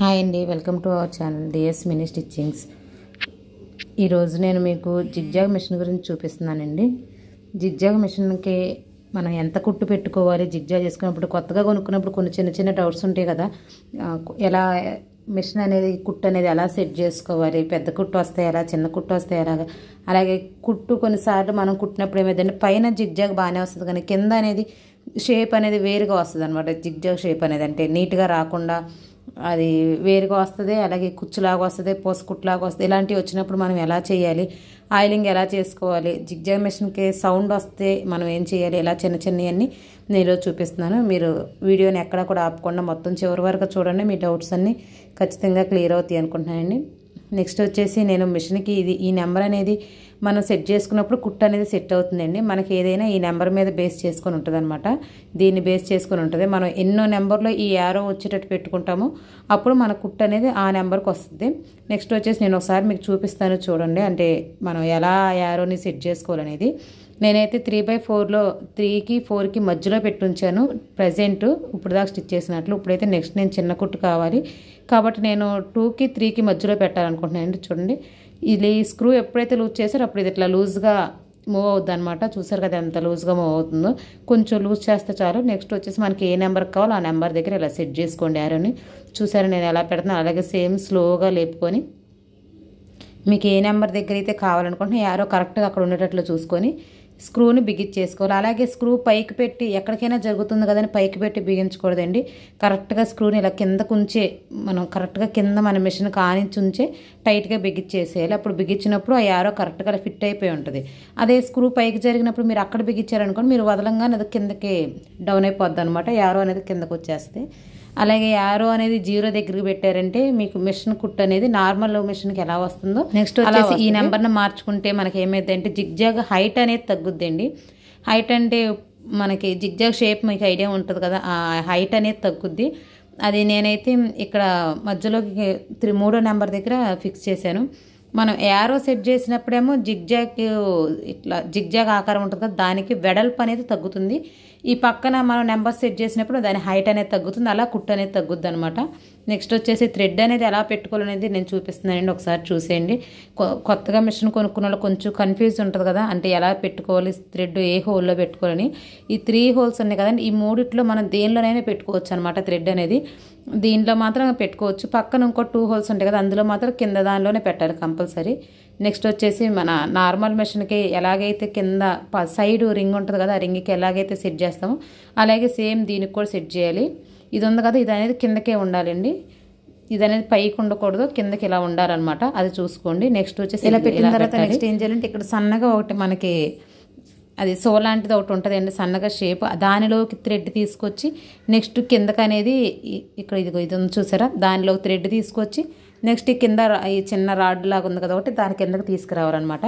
hi అండి welcome to our channel DS mini stitchings ఈరోజు నేను మీకు జిగ్జాగ్ మిషన్ గురించి చూపిస్తున్నానండి జిగ్జాగ్ మిషన్కి మనం ఎంత కుట్టు పెట్టుకోవాలి జిగ్జాగ్ చేసుకున్నప్పుడు కొత్తగా కొనుక్కున్నప్పుడు కొన్ని చిన్న చిన్న డౌట్స్ ఉంటాయి కదా ఎలా మిషన్ అనేది కుట్టు అనేది ఎలా సెట్ చేసుకోవాలి పెద్ద కుట్టు వస్తే ఎలా చిన్న కుట్టు వస్తే ఎలా అలాగే కుట్టు కొన్నిసార్లు మనం కుట్టినప్పుడు ఏమైందంటే పైన జిగ్జాగ్ బాగానే వస్తుంది కానీ కింద అనేది షేప్ అనేది వేరుగా వస్తుంది అనమాట జిగ్జాగ్ షేప్ అనేది అంటే నీట్గా రాకుండా అది వేరుగా వస్తుంది అలాగే కుచ్చులాగా వస్తుంది పోసుకుట్లాగా వస్తుంది ఇలాంటివి వచ్చినప్పుడు మనం ఎలా చేయాలి ఆయిలింగ్ ఎలా చేసుకోవాలి జిగ్జాగ్ మెషిన్కి సౌండ్ వస్తే మనం ఏం చేయాలి ఇలా చిన్న చిన్నవన్నీ నేను చూపిస్తున్నాను మీరు వీడియోని ఎక్కడ కూడా ఆపకుండా మొత్తం చివరి వరకు చూడండి మీ డౌట్స్ అన్నీ ఖచ్చితంగా క్లియర్ అవుతాయి అనుకుంటున్నానండి నెక్స్ట్ వచ్చేసి నేను మిషన్కి ఇది ఈ నెంబర్ అనేది మనం సెట్ చేసుకున్నప్పుడు కుట్టు అనేది సెట్ అవుతుందండి మనకి ఏదైనా ఈ నెంబర్ మీద బేస్ చేసుకొని ఉంటుంది అనమాట దీన్ని బేస్ చేసుకొని ఉంటుంది మనం ఎన్నో నెంబర్లో ఈ యారో వచ్చేటట్టు పెట్టుకుంటాము అప్పుడు మన కుట్టు అనేది ఆ నెంబర్కి వస్తుంది నెక్స్ట్ వచ్చేసి నేను ఒకసారి మీకు చూపిస్తాను చూడండి అంటే మనం ఎలా యారోని సెట్ చేసుకోవాలనేది నేనైతే త్రీ బై ఫోర్లో త్రీకి ఫోర్కి మధ్యలో పెట్టుంచాను ప్రజెంట్ ఇప్పుడు దాకా స్టిచ్ చేసినట్లు ఇప్పుడైతే నెక్స్ట్ నేను చిన్న కుట్టు కావాలి కాబట్టి నేను టూకి త్రీకి మధ్యలో పెట్టాలనుకుంటున్నాను చూడండి ఇది స్క్రూ ఎప్పుడైతే లూజ్ చేసారో అప్పుడు ఇది ఇట్లా లూజ్గా మూవ్ అవుద్ది అనమాట చూసారు కదా ఎంత లూజ్గా మూవ్ అవుతుందో కొంచెం లూజ్ చేస్తే చాలు నెక్స్ట్ వచ్చేసి మనకి ఏ నెంబర్ కావాలో ఆ నెంబర్ దగ్గర ఇలా సెట్ చేసుకోండి ఆరోని చూసారు నేను ఎలా పెడతాను అలాగే సేమ్ స్లోగా లేపుకొని మీకు ఏ నెంబర్ దగ్గర అయితే కావాలనుకుంటున్నా యారో కరెక్ట్గా అక్కడ ఉండేటట్లు చూసుకొని స్క్రూని బిగించేసుకోవాలి అలాగే స్క్రూ పైకి పెట్టి ఎక్కడికైనా జరుగుతుంది కదని పైకి పెట్టి బిగించకూడదండి కరెక్ట్గా స్క్రూని ఇలా కిందకు ఉంచే మనం కరెక్ట్గా కింద మన మిషన్ కానించి ఉంచే టైట్గా బిగించేసేయాలి అప్పుడు బిగించినప్పుడు ఆ యారో కరెక్ట్గా ఫిట్ అయిపోయి ఉంటుంది అదే స్క్రూ పైకి జరిగినప్పుడు మీరు అక్కడ బిగించారనుకోండి మీరు వదలంగానే అది కిందకి డౌన్ అయిపోద్ది అనమాట యారో అనేది కిందకు వచ్చేస్తే అలాగే యారో అనేది జీరో దగ్గరికి పెట్టారంటే మీకు మిషన్ కుట్ అనేది నార్మల్ మిషన్కి ఎలా వస్తుందో నెక్స్ట్ వచ్చేసి ఈ ను మార్చుకుంటే మనకి ఏమైతే అంటే జిగ్జాగ్ హైట్ అనేది తగ్గుద్దండి హైట్ అంటే మనకి జిగ్జాగ్ షేప్ మీకు ఐడియా ఉంటుంది కదా ఆ హైట్ అనేది తగ్గుద్ది అది నేనైతే ఇక్కడ మధ్యలోకి త్రీ మూడో నెంబర్ దగ్గర ఫిక్స్ చేశాను మనం యారో సెట్ చేసినప్పుడేమో జిగ్జాగ్ ఇట్లా జిగ్జాగ్ ఆకారం ఉంటుంది కదా దానికి వెడల్పు అనేది తగ్గుతుంది ఈ పక్కన మనం నెంబర్ సెట్ చేసినప్పుడు దాని హైట్ అనేది తగ్గుతుంది అలా కుట్ అనేది తగ్గుద్ది అనమాట నెక్స్ట్ వచ్చేసి థ్రెడ్ అనేది ఎలా పెట్టుకోవాలనేది నేను చూపిస్తున్నానండి ఒకసారి చూసేయండి కొత్తగా మిషన్ కొనుక్కున్న కొంచెం కన్ఫ్యూజ్ ఉంటుంది కదా అంటే ఎలా పెట్టుకోవాలి థ్రెడ్ ఏ హోల్లో పెట్టుకోవాలని ఈ త్రీ హోల్స్ ఉన్నాయి కదండి ఈ మూడిట్లో మనం దేనిలోనైనా పెట్టుకోవచ్చు అనమాట థ్రెడ్ అనేది దీంట్లో మాత్రం పెట్టుకోవచ్చు పక్కన ఇంకో టూ హోల్స్ ఉంటాయి కదా అందులో మాత్రం కింద దానిలోనే పెట్టాలి కంపల్సరీ నెక్స్ట్ వచ్చేసి మన నార్మల్ మెషిన్కి ఎలాగైతే కింద సైడ్ రింగ్ ఉంటుంది కదా ఆ రింగ్కి ఎలాగైతే సెట్ చేస్తామో అలాగే సేమ్ దీనికి కూడా సెట్ చేయాలి ఇది ఉంది కదా ఇది అనేది కిందకే ఉండాలండి ఇది అనేది పైకి ఉండకూడదు కిందకి ఇలా ఉండాలన్నమాట అది చూసుకోండి నెక్స్ట్ వచ్చేసి ఇలా పెట్టిన తర్వాత నెక్స్ట్ ఏం చేయాలంటే ఇక్కడ సన్నగా ఒకటి మనకి అది సో లాంటిది ఒకటి అండి సన్నగా షేప్ దానిలోకి థ్రెడ్ తీసుకొచ్చి నెక్స్ట్ కిందకనేది ఇక్కడ ఇది ఇది చూసారా దానిలోకి థ్రెడ్ తీసుకొచ్చి నెక్స్ట్ కింద ఈ చిన్న రాడ్ లాగా ఉంది కదా ఒకటి దాని కిందకి తీసుకురావాలన్నమాట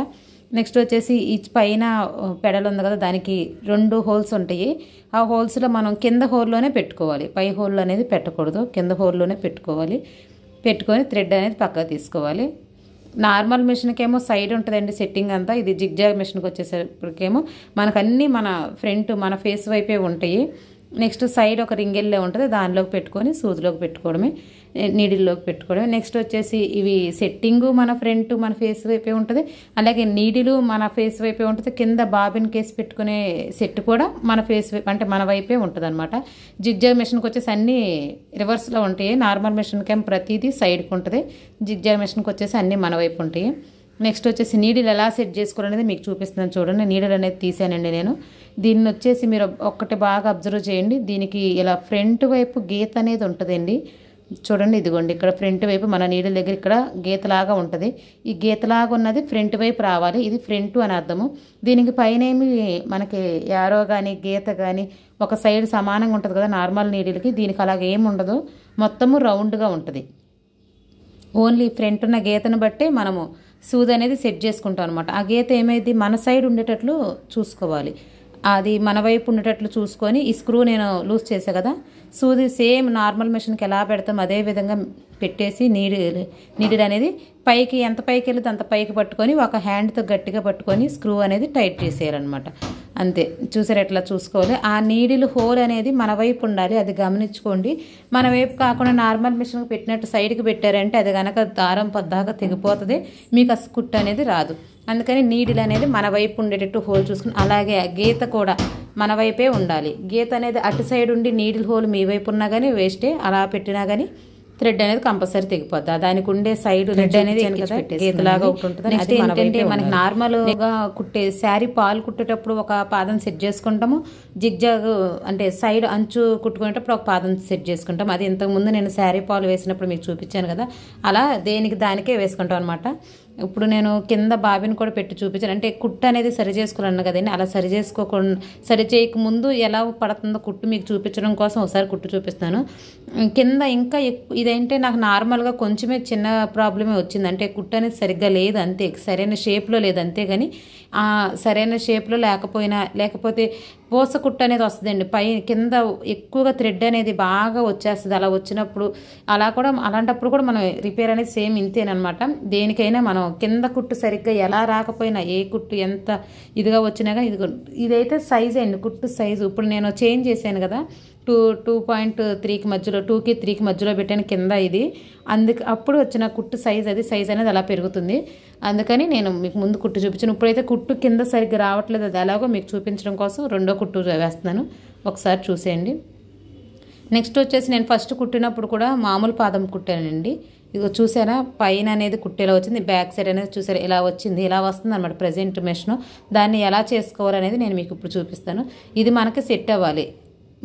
నెక్స్ట్ వచ్చేసి ఈ పైన పెడలు ఉంది కదా దానికి రెండు హోల్స్ ఉంటాయి ఆ హోల్స్లో మనం కింద హోల్లోనే పెట్టుకోవాలి పై హోల్ అనేది పెట్టకూడదు కింద హోల్లోనే పెట్టుకోవాలి పెట్టుకొని థ్రెడ్ అనేది పక్కకు తీసుకోవాలి నార్మల్ మిషన్కి ఏమో సైడ్ ఉంటుందండి సెట్టింగ్ అంతా ఇది జిగ్జాగ్ మిషన్కి మనకు మనకన్నీ మన ఫ్రంట్ మన ఫేస్ వైపే ఉంటాయి నెక్స్ట్ సైడ్ ఒక రింగెల్లే ఉంటుంది దానిలోకి పెట్టుకొని సూదిలోకి పెట్టుకోవడమే నీడిల్లోకి పెట్టుకోవడం నెక్స్ట్ వచ్చేసి ఇవి సెట్టింగు మన ఫ్రంట్ మన ఫేస్ వైపే ఉంటుంది అలాగే నీడిలు మన ఫేస్ వైపే ఉంటుంది కింద బాబిన్ కేసు పెట్టుకునే సెట్ కూడా మన ఫేస్ అంటే మన వైపే ఉంటుంది అనమాట జిగ్జాగ్ మెషిన్కి వచ్చేసి అన్నీ రివర్స్లో ఉంటాయి నార్మల్ మెషిన్కి ఏమి ప్రతిదీ సైడ్కి ఉంటుంది జిగ్జాగ్ మెషిన్కి వచ్చేసి అన్నీ మన వైపు ఉంటాయి నెక్స్ట్ వచ్చేసి నీడిలు ఎలా సెట్ చేసుకోవాలనేది మీకు చూపిస్తున్నాను చూడండి నీడలు అనేది తీసానండి నేను దీన్ని వచ్చేసి మీరు ఒక్కటి బాగా అబ్జర్వ్ చేయండి దీనికి ఇలా ఫ్రంట్ వైపు గీత అనేది ఉంటుందండి చూడండి ఇదిగోండి ఇక్కడ ఫ్రంట్ వైపు మన నీళ్ళ దగ్గర ఇక్కడ గీతలాగా ఉంటుంది ఈ గీతలాగా ఉన్నది ఫ్రంట్ వైపు రావాలి ఇది ఫ్రంట్ అని అర్థము దీనికి పైన ఏమి మనకి యారో కానీ గీత కానీ ఒక సైడ్ సమానంగా ఉంటుంది కదా నార్మల్ నీడిల్కి దీనికి అలాగే ఏమి ఉండదు మొత్తము రౌండ్గా ఉంటుంది ఓన్లీ ఫ్రంట్ ఉన్న గీతను బట్టే మనము సూది అనేది సెట్ చేసుకుంటాం అనమాట ఆ గీత ఏమైంది మన సైడ్ ఉండేటట్లు చూసుకోవాలి అది మన వైపు ఉండేటట్లు చూసుకొని ఈ స్క్రూ నేను లూజ్ చేసా కదా సూది సేమ్ నార్మల్ మెషిన్కి ఎలా పెడతాం అదే విధంగా పెట్టేసి నీడి నీడిల్ అనేది పైకి ఎంత పైకి వెళ్ళితే అంత పైకి పట్టుకొని ఒక హ్యాండ్తో గట్టిగా పట్టుకొని స్క్రూ అనేది టైట్ చేసేయాలన్నమాట అంతే చూసారు ఎట్లా చూసుకోవాలి ఆ నీడిల్ హోల్ అనేది మన వైపు ఉండాలి అది గమనించుకోండి మన వైపు కాకుండా నార్మల్ మిషన్కి పెట్టినట్టు సైడ్కి పెట్టారంటే అది కనుక దారం పద్దాకా తెగిపోతుంది మీకు ఆ స్కుట్ అనేది రాదు అందుకని నీడిల్ అనేది మన వైపు ఉండేటట్టు హోల్ చూసుకుని అలాగే గీత కూడా మన వైపే ఉండాలి గీత అనేది అటు సైడ్ ఉండి నీడిల్ హోల్ మీ వైపు ఉన్నా కానీ వేస్టే అలా పెట్టినా కానీ థ్రెడ్ అనేది కంపల్సరీ తెగిపోద్ది దానికి ఉండే సైడ్ థ్రెడ్ అనేది గీతలాగా ఒకటి ఏంటంటే మనకి నార్మల్గా కుట్టే శారీ పాలు కుట్టేటప్పుడు ఒక పాదం సెట్ చేసుకుంటాము జిగ్జాగ్ అంటే సైడ్ అంచు కుట్టుకునేటప్పుడు ఒక పాదం సెట్ చేసుకుంటాం అది ఇంతకుముందు నేను శారీ పాలు వేసినప్పుడు మీకు చూపించాను కదా అలా దేనికి దానికే వేసుకుంటాం అనమాట ఇప్పుడు నేను కింద బాబిని కూడా పెట్టి చూపించాను అంటే కుట్టు అనేది సరి చేసుకోలేను కదండి అలా సరి చేసుకోకుండా సరి చేయకముందు ఎలా పడుతుందో కుట్టు మీకు చూపించడం కోసం ఒకసారి కుట్టు చూపిస్తాను కింద ఇంకా ఇదేంటే నాకు నార్మల్గా కొంచెమే చిన్న ప్రాబ్లమే వచ్చింది అంటే కుట్టు అనేది సరిగ్గా లేదు అంతే సరైన షేప్లో లేదు అంతే కానీ సరైన షేప్లో లేకపోయినా లేకపోతే కుట్టు అనేది వస్తుందండి పై కింద ఎక్కువగా థ్రెడ్ అనేది బాగా వచ్చేస్తుంది అలా వచ్చినప్పుడు అలా కూడా అలాంటప్పుడు కూడా మనం రిపేర్ అనేది సేమ్ ఇంతేనమాట దేనికైనా మనం కింద కుట్టు సరిగ్గా ఎలా రాకపోయినా ఏ కుట్టు ఎంత ఇదిగా వచ్చినా కానీ ఇది ఇదైతే సైజ్ అండి కుట్టు సైజు ఇప్పుడు నేను చేంజ్ చేశాను కదా టూ టూ పాయింట్ త్రీకి మధ్యలో టూకి త్రీకి మధ్యలో పెట్టాను కింద ఇది అందుకు అప్పుడు వచ్చిన కుట్టు సైజ్ అది సైజ్ అనేది అలా పెరుగుతుంది అందుకని నేను మీకు ముందు కుట్టు చూపించాను ఇప్పుడైతే కుట్టు కింద సరిగ్గా రావట్లేదు అది ఎలాగో మీకు చూపించడం కోసం రెండో కుట్టు వేస్తున్నాను ఒకసారి చూసేయండి నెక్స్ట్ వచ్చేసి నేను ఫస్ట్ కుట్టినప్పుడు కూడా మామూలు పాదం కుట్టానండి ఇదిగో చూసారా పైన అనేది కుట్టేలా వచ్చింది బ్యాక్ సైడ్ అనేది చూసారా ఇలా వచ్చింది ఇలా వస్తుంది అనమాట ప్రజెంట్ మెషిన్ దాన్ని ఎలా చేసుకోవాలనేది నేను మీకు ఇప్పుడు చూపిస్తాను ఇది మనకి సెట్ అవ్వాలి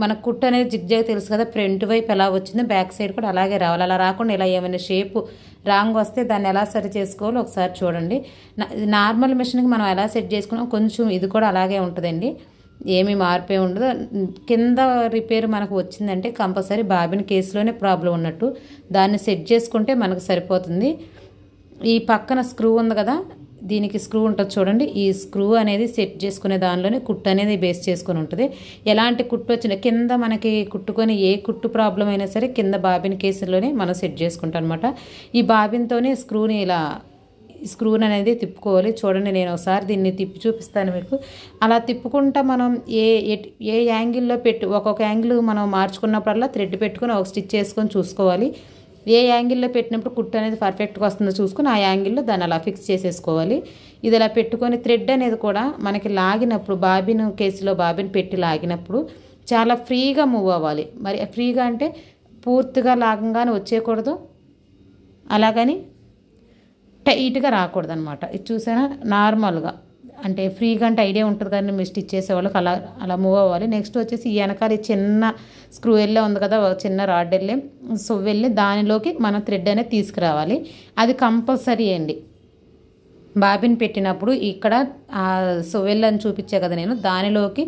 మనకు కుట్టు అనేది జిగ్జాగ్ తెలుసు కదా ఫ్రంట్ వైపు ఎలా వచ్చిందో బ్యాక్ సైడ్ కూడా అలాగే రావాలి అలా రాకుండా ఇలా ఏమైనా షేప్ రాంగ్ వస్తే దాన్ని ఎలా సరి చేసుకోవాలో ఒకసారి చూడండి నార్మల్ మిషన్కి మనం ఎలా సెట్ చేసుకున్నాం కొంచెం ఇది కూడా అలాగే ఉంటుందండి ఏమీ మార్పే ఉండదు కింద రిపేర్ మనకు వచ్చిందంటే కంపల్సరీ బాబిన్ కేసులోనే ప్రాబ్లం ఉన్నట్టు దాన్ని సెట్ చేసుకుంటే మనకు సరిపోతుంది ఈ పక్కన స్క్రూ ఉంది కదా దీనికి స్క్రూ ఉంటుంది చూడండి ఈ స్క్రూ అనేది సెట్ చేసుకునే దానిలోనే కుట్టు అనేది బేస్ చేసుకుని ఉంటుంది ఎలాంటి కుట్టు వచ్చినా కింద మనకి కుట్టుకొని ఏ కుట్టు ప్రాబ్లం అయినా సరే కింద బాబిన్ కేసులోనే మనం సెట్ చేసుకుంటాం అనమాట ఈ బాబిన్తోనే స్క్రూని ఇలా స్క్రూని అనేది తిప్పుకోవాలి చూడండి నేను ఒకసారి దీన్ని తిప్పి చూపిస్తాను మీకు అలా తిప్పుకుంటా మనం ఏ ఏ యాంగిల్లో పెట్టు ఒక్కొక్క యాంగిల్ మనం మార్చుకున్నప్పుడల్లా థ్రెడ్ పెట్టుకుని ఒక స్టిచ్ చేసుకొని చూసుకోవాలి ఏ యాంగిల్లో పెట్టినప్పుడు కుట్టు అనేది పర్ఫెక్ట్గా వస్తుందో చూసుకుని ఆ యాంగిల్లో దాన్ని అలా ఫిక్స్ చేసేసుకోవాలి ఇది అలా పెట్టుకొని థ్రెడ్ అనేది కూడా మనకి లాగినప్పుడు బాబిన్ కేసులో బాబిన్ పెట్టి లాగినప్పుడు చాలా ఫ్రీగా మూవ్ అవ్వాలి మరి ఫ్రీగా అంటే పూర్తిగా లాగంగానే వచ్చేయకూడదు అలాగని టైట్గా రాకూడదనమాట ఇది చూసారా నార్మల్గా అంటే ఫ్రీగా అంటే ఐడియా ఉంటుంది కానీ మీరు స్టిచ్ చేసేవాళ్ళకి అలా అలా మూవ్ అవ్వాలి నెక్స్ట్ వచ్చేసి ఈ వెనకాల చిన్న స్క్రూ వెళ్ళే ఉంది కదా చిన్న రాడ్ వెళ్ళే సో వెళ్ళి దానిలోకి మనం థ్రెడ్ అనేది తీసుకురావాలి అది కంపల్సరీ అండి బాబిన్ పెట్టినప్పుడు ఇక్కడ సొవెల్ అని చూపించా కదా నేను దానిలోకి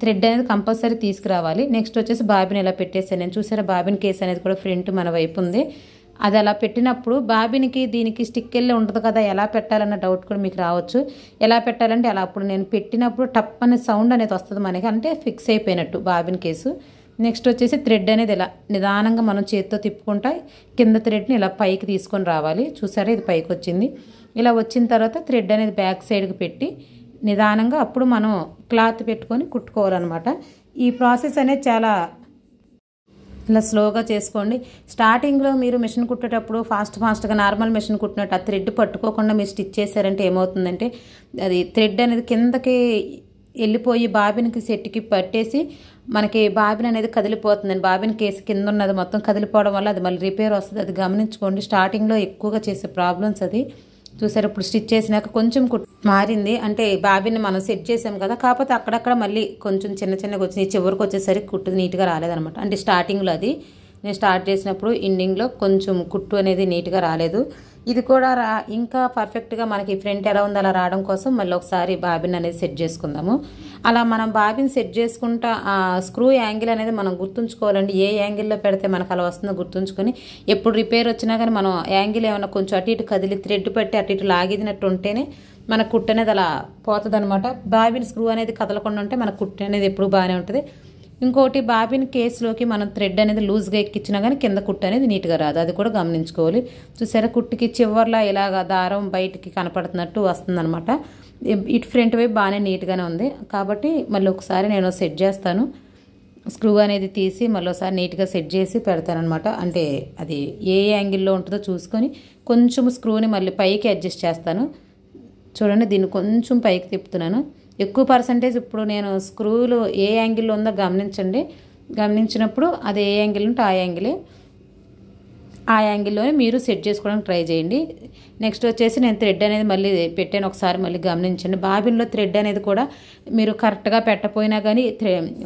థ్రెడ్ అనేది కంపల్సరీ తీసుకురావాలి నెక్స్ట్ వచ్చేసి బాబిన్ ఎలా పెట్టేస్తాను నేను చూసారా బాబిన్ కేసు అనేది కూడా ఫ్రంట్ మన వైపు ఉంది అది అలా పెట్టినప్పుడు బాబినికి దీనికి స్టిక్ వెళ్ళి ఉండదు కదా ఎలా పెట్టాలన్న డౌట్ కూడా మీకు రావచ్చు ఎలా పెట్టాలంటే అలా అప్పుడు నేను పెట్టినప్పుడు టప్ అనే సౌండ్ అనేది వస్తుంది మనకి అంటే ఫిక్స్ అయిపోయినట్టు బాబిన్ కేసు నెక్స్ట్ వచ్చేసి థ్రెడ్ అనేది ఇలా నిదానంగా మనం చేతితో తిప్పుకుంటా కింద థ్రెడ్ని ఇలా పైకి తీసుకొని రావాలి చూసారా ఇది పైకి వచ్చింది ఇలా వచ్చిన తర్వాత థ్రెడ్ అనేది బ్యాక్ సైడ్కి పెట్టి నిదానంగా అప్పుడు మనం క్లాత్ పెట్టుకొని కుట్టుకోవాలన్నమాట ఈ ప్రాసెస్ అనేది చాలా ఇలా స్లోగా చేసుకోండి స్టార్టింగ్లో మీరు మిషన్ కుట్టేటప్పుడు ఫాస్ట్ ఫాస్ట్గా నార్మల్ మిషన్ కుట్టినట్టు ఆ థ్రెడ్ పట్టుకోకుండా మీరు స్టిచ్ చేశారంటే ఏమవుతుందంటే అది థ్రెడ్ అనేది కిందకి వెళ్ళిపోయి బాబిన్కి సెట్కి పట్టేసి మనకి బాబిన్ అనేది కదిలిపోతుందండి బాబిన్ కేసు కింద ఉన్నది మొత్తం కదిలిపోవడం వల్ల అది మళ్ళీ రిపేర్ వస్తుంది అది గమనించుకోండి స్టార్టింగ్లో ఎక్కువగా చేసే ప్రాబ్లమ్స్ అది చూసారు ఇప్పుడు స్టిచ్ చేసినాక కొంచెం మారింది అంటే బాబీని మనం సెట్ చేసాం కదా కాకపోతే అక్కడక్కడ మళ్ళీ కొంచెం చిన్న చిన్నగా వచ్చింది చివరికి వచ్చేసరికి కుట్టు నీట్గా రాలేదనమాట అంటే స్టార్టింగ్లో అది నేను స్టార్ట్ చేసినప్పుడు ఎండింగ్లో కొంచెం కుట్టు అనేది నీట్గా రాలేదు ఇది కూడా రా ఇంకా పర్ఫెక్ట్గా మనకి ఫ్రంట్ ఎలా ఉందో అలా రావడం కోసం మళ్ళీ ఒకసారి బాబిన్ అనేది సెట్ చేసుకుందాము అలా మనం బాబిన్ సెట్ చేసుకుంటా ఆ స్క్రూ యాంగిల్ అనేది మనం గుర్తుంచుకోవాలండి ఏ యాంగిల్లో పెడితే మనకు అలా వస్తుందో గుర్తుంచుకొని ఎప్పుడు రిపేర్ వచ్చినా కానీ మనం యాంగిల్ ఏమైనా కొంచెం అటు ఇటు కదిలి థ్రెడ్ పెట్టి అటు ఇటు లాగేదినట్టు ఉంటేనే మన కుట్టు అనేది అలా పోతుంది అనమాట బాబిన్ స్క్రూ అనేది కదలకుండా ఉంటే మన కుట్టు అనేది ఎప్పుడు బాగానే ఉంటుంది ఇంకోటి బాబిన్ కేసులోకి మనం థ్రెడ్ అనేది లూజ్గా ఎక్కించినా కానీ కింద కుట్టు అనేది నీట్గా రాదు అది కూడా గమనించుకోవాలి చూసారా కుట్టుకి చివర్లా ఇలాగ దారం బయటికి కనపడుతున్నట్టు వస్తుందనమాట ఇటు ఫ్రంట్ వైపు బాగానే నీట్గానే ఉంది కాబట్టి మళ్ళీ ఒకసారి నేను సెట్ చేస్తాను స్క్రూ అనేది తీసి మళ్ళీ ఒకసారి నీట్గా సెట్ చేసి పెడతానమాట అంటే అది ఏ యాంగిల్లో ఉంటుందో చూసుకొని కొంచెం స్క్రూని మళ్ళీ పైకి అడ్జస్ట్ చేస్తాను చూడండి దీన్ని కొంచెం పైకి తిప్పుతున్నాను ఎక్కువ పర్సంటేజ్ ఇప్పుడు నేను స్క్రూలు ఏ యాంగిల్లో ఉందో గమనించండి గమనించినప్పుడు అది ఏ యాంగిల్ ఉంటే ఆ యాంగిలే ఆ యాంగిల్లోనే మీరు సెట్ చేసుకోవడానికి ట్రై చేయండి నెక్స్ట్ వచ్చేసి నేను థ్రెడ్ అనేది మళ్ళీ పెట్టాను ఒకసారి మళ్ళీ గమనించండి బాబిన్లో థ్రెడ్ అనేది కూడా మీరు కరెక్ట్గా పెట్టపోయినా కానీ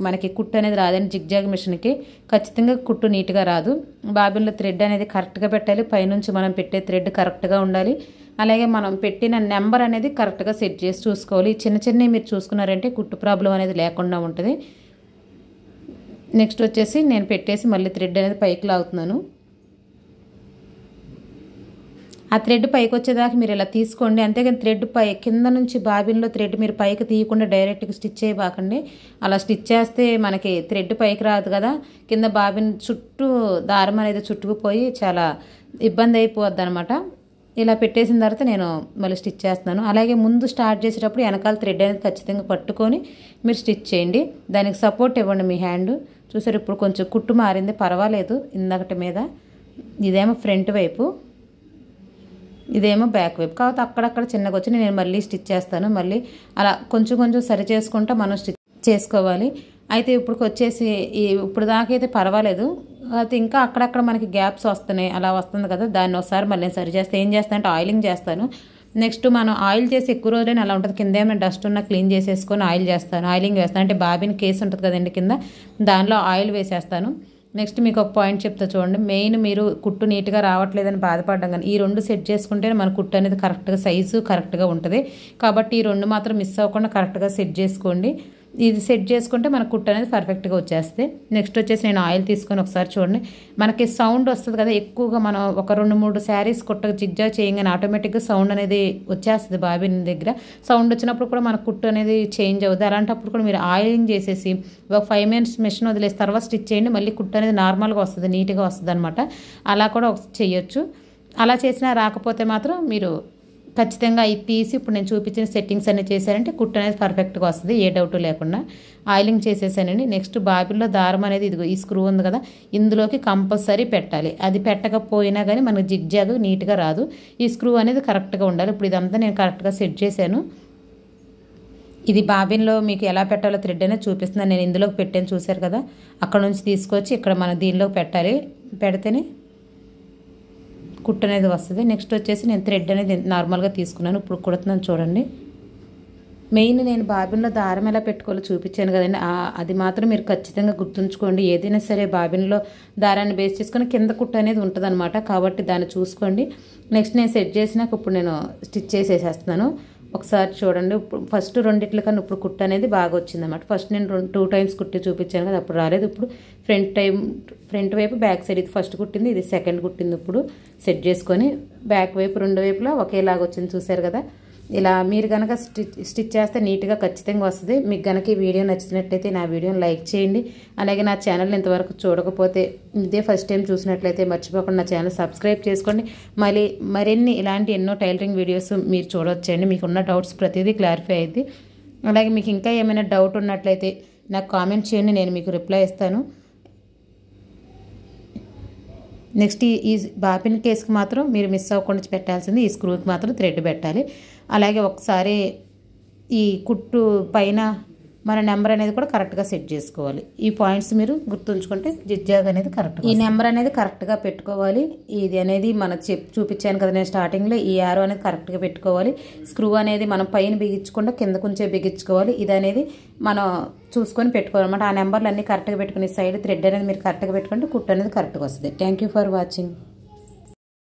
మనకి కుట్టు అనేది రాదండి జిగ్జాగ్ మిషన్కి ఖచ్చితంగా కుట్టు నీట్గా రాదు బాబిన్లో థ్రెడ్ అనేది కరెక్ట్గా పెట్టాలి పైనుంచి మనం పెట్టే థ్రెడ్ కరెక్ట్గా ఉండాలి అలాగే మనం పెట్టిన నెంబర్ అనేది కరెక్ట్గా సెట్ చేసి చూసుకోవాలి చిన్న చిన్నవి మీరు చూసుకున్నారంటే కుట్టు ప్రాబ్లం అనేది లేకుండా ఉంటుంది నెక్స్ట్ వచ్చేసి నేను పెట్టేసి మళ్ళీ థ్రెడ్ అనేది పైకి లాగుతున్నాను ఆ థ్రెడ్ పైకి వచ్చేదాకా మీరు ఇలా తీసుకోండి అంతేగాని థ్రెడ్ పై కింద నుంచి బాబిన్లో థ్రెడ్ మీరు పైకి తీయకుండా డైరెక్ట్గా స్టిచ్ చేయబాకండి అలా స్టిచ్ చేస్తే మనకి థ్రెడ్ పైకి రాదు కదా కింద బాబిన్ చుట్టూ దారం అనేది చుట్టుకుపోయి చాలా ఇబ్బంది అయిపోద్ది అనమాట ఇలా పెట్టేసిన తర్వాత నేను మళ్ళీ స్టిచ్ చేస్తున్నాను అలాగే ముందు స్టార్ట్ చేసేటప్పుడు వెనకాల థ్రెడ్ అనేది ఖచ్చితంగా పట్టుకొని మీరు స్టిచ్ చేయండి దానికి సపోర్ట్ ఇవ్వండి మీ హ్యాండ్ చూసారు ఇప్పుడు కొంచెం కుట్టు మారింది పర్వాలేదు ఇందకటి మీద ఇదేమో ఫ్రంట్ వైపు ఇదేమో బ్యాక్ వైపు కాబట్టి అక్కడక్కడ చిన్నగా వచ్చి నేను మళ్ళీ స్టిచ్ చేస్తాను మళ్ళీ అలా కొంచెం కొంచెం సరి చేసుకుంటా మనం స్టిచ్ చేసుకోవాలి అయితే ఇప్పుడుకొచ్చేసి వచ్చేసి ఇప్పుడు దాకైతే పర్వాలేదు అయితే ఇంకా అక్కడక్కడ మనకి గ్యాప్స్ వస్తున్నాయి అలా వస్తుంది కదా దాన్ని ఒకసారి మళ్ళీ సరి చేస్తే ఏం చేస్తానంటే ఆయిలింగ్ చేస్తాను నెక్స్ట్ మనం ఆయిల్ చేసి ఎక్కువ రోజులైనా అలా ఉంటుంది కింద ఏమైనా డస్ట్ ఉన్నా క్లీన్ చేసేసుకొని ఆయిల్ చేస్తాను ఆయిలింగ్ వేస్తాను అంటే బాబిన్ కేసు ఉంటుంది కదండి కింద దానిలో ఆయిల్ వేసేస్తాను నెక్స్ట్ మీకు ఒక పాయింట్ చెప్తా చూడండి మెయిన్ మీరు కుట్టు నీట్గా రావట్లేదని బాధపడడం కానీ ఈ రెండు సెట్ చేసుకుంటే మన కుట్టు అనేది కరెక్ట్గా సైజు కరెక్ట్గా ఉంటుంది కాబట్టి ఈ రెండు మాత్రం మిస్ అవ్వకుండా కరెక్ట్గా సెట్ చేసుకోండి ఇది సెట్ చేసుకుంటే మన కుట్ట అనేది పర్ఫెక్ట్గా వచ్చేస్తుంది నెక్స్ట్ వచ్చేసి నేను ఆయిల్ తీసుకొని ఒకసారి చూడండి మనకి సౌండ్ వస్తుంది కదా ఎక్కువగా మనం ఒక రెండు మూడు శారీస్ కుట్ట జిగ్జా చేయగానే ఆటోమేటిక్గా సౌండ్ అనేది వచ్చేస్తుంది బాబీ దగ్గర సౌండ్ వచ్చినప్పుడు కూడా మన కుట్టు అనేది చేంజ్ అవుతుంది అలాంటప్పుడు కూడా మీరు ఆయిలింగ్ చేసేసి ఒక ఫైవ్ మినిట్స్ మిషన్ వదిలేసి తర్వాత స్టిచ్ చేయండి మళ్ళీ కుట్టు అనేది నార్మల్గా వస్తుంది నీట్గా వస్తుంది అనమాట అలా కూడా చేయొచ్చు అలా చేసినా రాకపోతే మాత్రం మీరు ఖచ్చితంగా అవి తీసి ఇప్పుడు నేను చూపించిన సెట్టింగ్స్ అన్నీ చేశారంటే కుట్టు అనేది పర్ఫెక్ట్గా వస్తుంది ఏ డౌట్ లేకుండా ఆయిలింగ్ చేసేసానండి నెక్స్ట్ బాబిల్లో దారం అనేది ఇదిగో ఈ స్క్రూ ఉంది కదా ఇందులోకి కంపల్సరీ పెట్టాలి అది పెట్టకపోయినా కానీ మనకు జిగ్జాగ్ నీట్గా రాదు ఈ స్క్రూ అనేది కరెక్ట్గా ఉండాలి ఇప్పుడు ఇదంతా నేను కరెక్ట్గా సెట్ చేశాను ఇది బాబిన్లో మీకు ఎలా పెట్టాలో థ్రెడ్ అనేది చూపిస్తున్నాను నేను ఇందులోకి పెట్టాను చూశారు కదా అక్కడ నుంచి తీసుకొచ్చి ఇక్కడ మనం దీనిలోకి పెట్టాలి పెడితేనే కుట్ అనేది వస్తుంది నెక్స్ట్ వచ్చేసి నేను థ్రెడ్ అనేది నార్మల్గా తీసుకున్నాను ఇప్పుడు కుడుతున్నాను చూడండి మెయిన్ నేను బాబిన్లో దారం ఎలా పెట్టుకోవాలో చూపించాను కదండి అది మాత్రం మీరు ఖచ్చితంగా గుర్తుంచుకోండి ఏదైనా సరే బాబిన్లో దారాన్ని బేస్ చేసుకుని కింద కుట్ట అనేది ఉంటుంది కాబట్టి దాన్ని చూసుకోండి నెక్స్ట్ నేను సెట్ చేసినాక ఇప్పుడు నేను స్టిచ్ చేసేసేస్తున్నాను ఒకసారి చూడండి ఇప్పుడు ఫస్ట్ రెండిట్ల కన్నా ఇప్పుడు కుట్టు అనేది బాగా వచ్చింది అనమాట ఫస్ట్ నేను రెండు టూ టైమ్స్ కుట్టి చూపించాను కదా అప్పుడు రాలేదు ఇప్పుడు ఫ్రంట్ టైం ఫ్రంట్ వైపు బ్యాక్ సైడ్ ఇది ఫస్ట్ కుట్టింది ఇది సెకండ్ కుట్టింది ఇప్పుడు సెట్ చేసుకొని బ్యాక్ వైపు రెండు వైపులా ఒకేలాగా వచ్చింది చూసారు కదా ఇలా మీరు కనుక స్టిచ్ స్టిచ్ చేస్తే నీట్గా ఖచ్చితంగా వస్తుంది మీకు కనుక ఈ వీడియో నచ్చినట్లయితే నా వీడియోని లైక్ చేయండి అలాగే నా ఛానల్ ఇంతవరకు చూడకపోతే ఇదే ఫస్ట్ టైం చూసినట్లయితే మర్చిపోకుండా నా ఛానల్ సబ్స్క్రైబ్ చేసుకోండి మళ్ళీ మరిన్ని ఇలాంటి ఎన్నో టైలరింగ్ వీడియోస్ మీరు చూడవచ్చండి మీకున్న డౌట్స్ ప్రతిదీ క్లారిఫై అయింది అలాగే మీకు ఇంకా ఏమైనా డౌట్ ఉన్నట్లయితే నాకు కామెంట్ చేయండి నేను మీకు రిప్లై ఇస్తాను నెక్స్ట్ ఈ బాపిన్ కేసుకు మాత్రం మీరు మిస్ అవ్వకుండా పెట్టాల్సింది ఈ స్క్రూకి మాత్రం థ్రెడ్ పెట్టాలి అలాగే ఒకసారి ఈ కుట్టు పైన మన నెంబర్ అనేది కూడా కరెక్ట్గా సెట్ చేసుకోవాలి ఈ పాయింట్స్ మీరు గుర్తుంచుకుంటే జిజ్జాగ్ అనేది కరెక్ట్ ఈ నెంబర్ అనేది కరెక్ట్గా పెట్టుకోవాలి ఇది అనేది మన చెప్ చూపించాను కదా నేను స్టార్టింగ్లో ఈ యారో అనేది కరెక్ట్గా పెట్టుకోవాలి స్క్రూ అనేది మనం పైన బిగించకుండా కింద కొంచెం బిగించుకోవాలి ఇది అనేది మనం చూసుకొని పెట్టుకోవాలన్నమాట ఆ నెంబర్లు అన్నీ కరెక్ట్గా పెట్టుకుని సైడ్ థ్రెడ్ అనేది మీరు కరెక్ట్గా పెట్టుకుంటే కుట్టు అనేది కరెక్ట్గా వస్తుంది థ్యాంక్ ఫర్ వాచింగ్